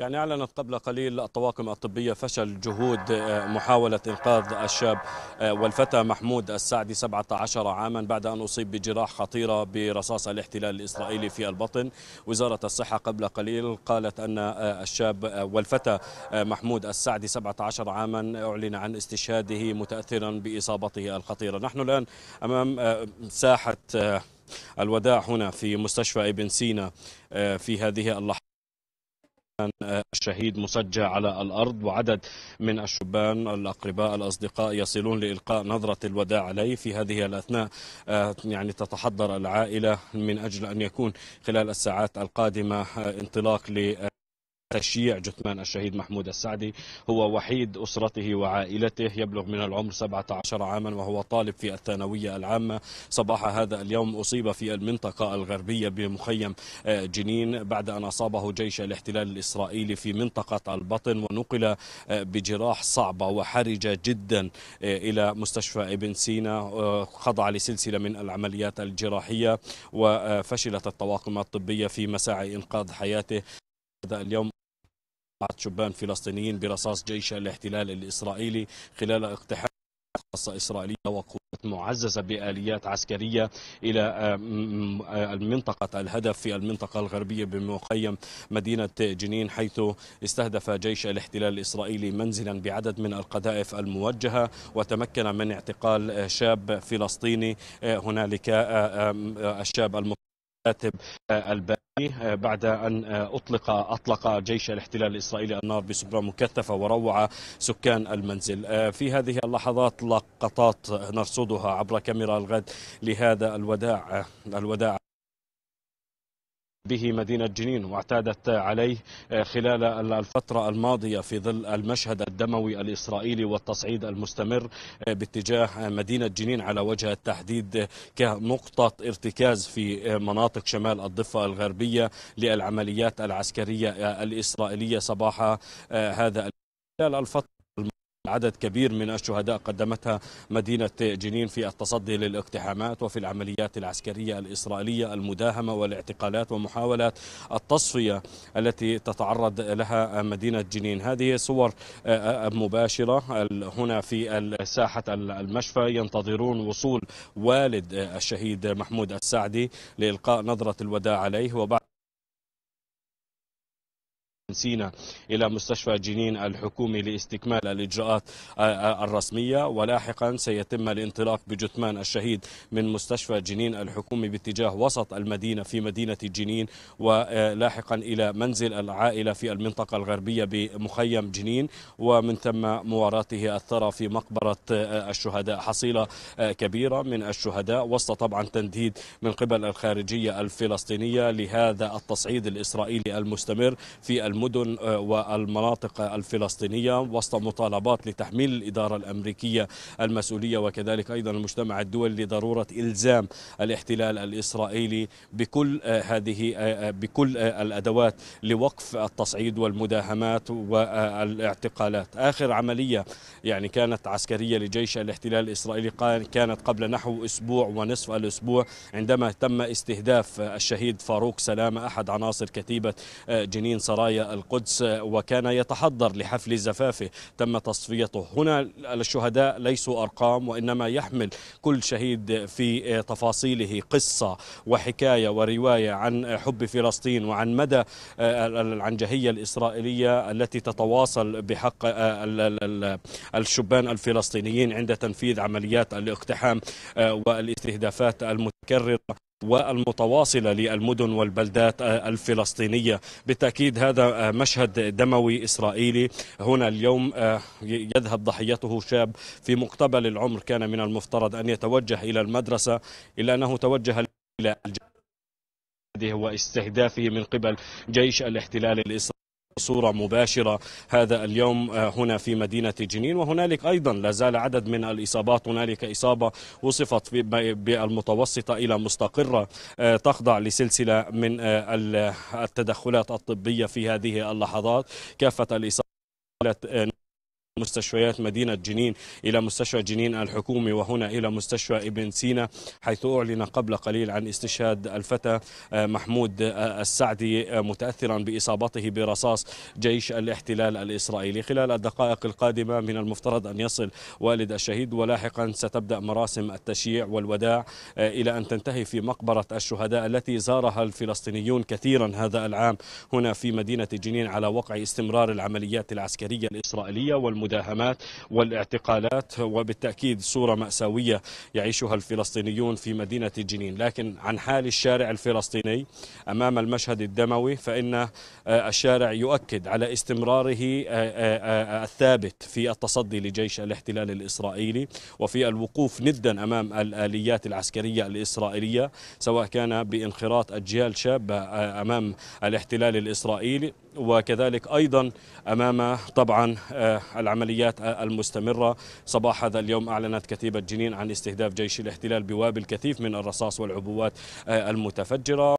يعني أعلنت قبل قليل الطواقم الطبية فشل جهود آه، محاولة إنقاذ الشاب آه، والفتى محمود السعدي 17 عاما بعد أن أصيب بجراح خطيرة برصاص الاحتلال الإسرائيلي في البطن وزارة الصحة قبل قليل قالت أن آه، الشاب والفتى محمود السعدي 17 عاما أعلن عن استشهاده متأثرا بإصابته الخطيرة نحن الآن أمام ساحة الوداع هنا في مستشفى ابن سينا في هذه اللحظة الشهيد مسجع على الأرض وعدد من الشبان الأقرباء الأصدقاء يصلون لإلقاء نظرة الوداع عليه في هذه الأثناء آه، يعني تتحضر العائلة من أجل أن يكون خلال الساعات القادمة آه، انطلاق ل الشيع جثمان الشهيد محمود السعدي هو وحيد أسرته وعائلته يبلغ من العمر 17 عاما وهو طالب في الثانوية العامة صباح هذا اليوم أصيب في المنطقة الغربية بمخيم آه، جنين بعد أن أصابه جيش الاحتلال الإسرائيلي في منطقة البطن ونقل آه، بجراح صعبة وحرجة جدا آه، إلى مستشفى ابن سينا خضع لسلسلة من العمليات الجراحية وفشلت الطواقم الطبية في مساعي إنقاذ حياته هذا اليوم شبان فلسطينيين برصاص جيش الاحتلال الإسرائيلي خلال اقتحام خاصة إسرائيلية وقوات معززة بآليات عسكرية إلى آه، آه، المنطقة الهدف في المنطقة الغربية بمخيم مدينة جنين حيث استهدف جيش الاحتلال الإسرائيلي منزلا بعدد من القذائف الموجهة وتمكن من اعتقال شاب فلسطيني آه، هنالك الشاب المطلوب الكاتب الباني بعد أن أطلق أطلق جيش الاحتلال الإسرائيلي النار بسبرة مكثفة وروع سكان المنزل آه، في هذه اللحظات لقطات نرصدها عبر كاميرا الغد لهذا الوداع آه، الوداع به مدينة جنين واعتادت عليه خلال الفترة الماضية في ظل المشهد الدموي الإسرائيلي والتصعيد المستمر باتجاه مدينة جنين على وجه التحديد كنقطة ارتكاز في مناطق شمال الضفة الغربية للعمليات العسكرية الإسرائيلية صباح هذا خلال الفترة عدد كبير من الشهداء قدمتها مدينة جنين في التصدي للاقتحامات وفي العمليات العسكرية الإسرائيلية المداهمة والاعتقالات ومحاولات التصفية التي تتعرض لها مدينة جنين هذه صور مباشرة هنا في ساحة المشفى ينتظرون وصول والد الشهيد محمود السعدي لإلقاء نظرة الوداع عليه وبعد سينا إلى مستشفى جنين الحكومي لاستكمال الإجراءات الرسمية ولاحقا سيتم الانطلاق بجثمان الشهيد من مستشفى جنين الحكومي باتجاه وسط المدينة في مدينة جنين ولاحقا إلى منزل العائلة في المنطقة الغربية بمخيم جنين ومن ثم مواراته الثرى في مقبرة الشهداء حصيلة كبيرة من الشهداء وسط طبعا تنديد من قبل الخارجية الفلسطينية لهذا التصعيد الإسرائيلي المستمر في الم المدن آه، والمناطق الفلسطينية وسط مطالبات لتحميل الإدارة الأمريكية المسؤولية وكذلك أيضا المجتمع الدولي لضرورة إلزام الاحتلال الإسرائيلي بكل آه، هذه آه، بكل الأدوات لوقف التصعيد والمداهمات والاعتقالات آخر عملية يعني كانت عسكرية لجيش الاحتلال الإسرائيلي كانت قبل نحو أسبوع ونصف الأسبوع عندما تم استهداف الشهيد فاروق سلامة أحد عناصر كتيبة جنين سرايا القدس وكان يتحضر لحفل زفافه تم تصفيته هنا الشهداء ليسوا أرقام وإنما يحمل كل شهيد في تفاصيله قصة وحكاية ورواية عن حب فلسطين وعن مدى العنجهية الإسرائيلية التي تتواصل بحق الشبان الفلسطينيين عند تنفيذ عمليات الاقتحام والاستهدافات المتكررة والمتواصلة للمدن والبلدات الفلسطينية بالتأكيد هذا مشهد دموي إسرائيلي هنا اليوم آه، يذهب ضحيته شاب في مقتبل العمر كان من المفترض أن يتوجه إلى المدرسة إلا أنه توجه إلى الجهة واستهدافه من قبل جيش الاحتلال الإسرائيلي صورة مباشرة هذا اليوم آه، هنا في مدينة جنين وهنالك أيضا لازال عدد من الإصابات هنالك إصابة وصفت بالمتوسطة إلى مستقرة آه، تخضع لسلسلة من آه، التدخلات الطبية في هذه اللحظات كافة الإصابات مستشفيات مدينة جنين إلى مستشفى جنين الحكومي وهنا إلى مستشفى ابن سينا حيث أعلن قبل قليل عن استشهاد الفتى آه، محمود آه، السعدي آه، متأثرا بإصابته برصاص جيش الاحتلال الإسرائيلي خلال الدقائق القادمة من المفترض أن يصل والد الشهيد ولاحقا ستبدأ مراسم التشييع والوداع إلى أن تنتهي في مقبرة الشهداء التي زارها الفلسطينيون كثيرا هذا العام هنا في مدينة جنين على وقع استمرار العمليات العسكرية الإسرائيلية والمدينة المداهمات والاعتقالات وبالتأكيد صورة مأساوية يعيشها الفلسطينيون في مدينة جنين لكن عن حال الشارع الفلسطيني أمام المشهد الدموي فإن آه، الشارع يؤكد على استمراره آه، آه، الثابت في التصدي لجيش الاحتلال الإسرائيلي وفي الوقوف ندا أمام الآليات العسكرية الإسرائيلية سواء كان بانخراط أجيال شابة أمام الاحتلال الإسرائيلي وكذلك أيضا أمام طبعا العمل العمليات المستمرة صباح هذا اليوم أعلنت كتيبة جنين عن استهداف جيش الاحتلال بوابل كثيف من الرصاص والعبوات المتفجرة